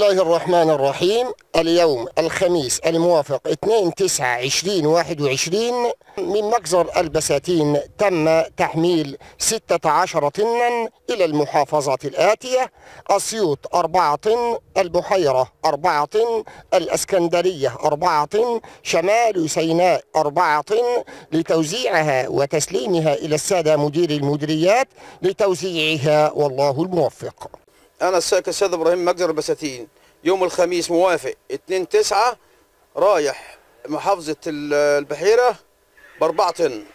الله الرحمن الرحيم اليوم الخميس الموافق 2 9 20 21 من مجزر البساتين تم تحميل 16 طنا إلى المحافظات الآتية أسيوط 4 طن البحيرة 4 طن الأسكندرية 4 طن شمال سيناء 4 طن لتوزيعها وتسليمها إلى السادة مدير المديريات لتوزيعها والله الموفق انا السائق السيد ابراهيم مجزر البساتين يوم الخميس موافق 2 9 رايح محافظه البحيره باربعه طن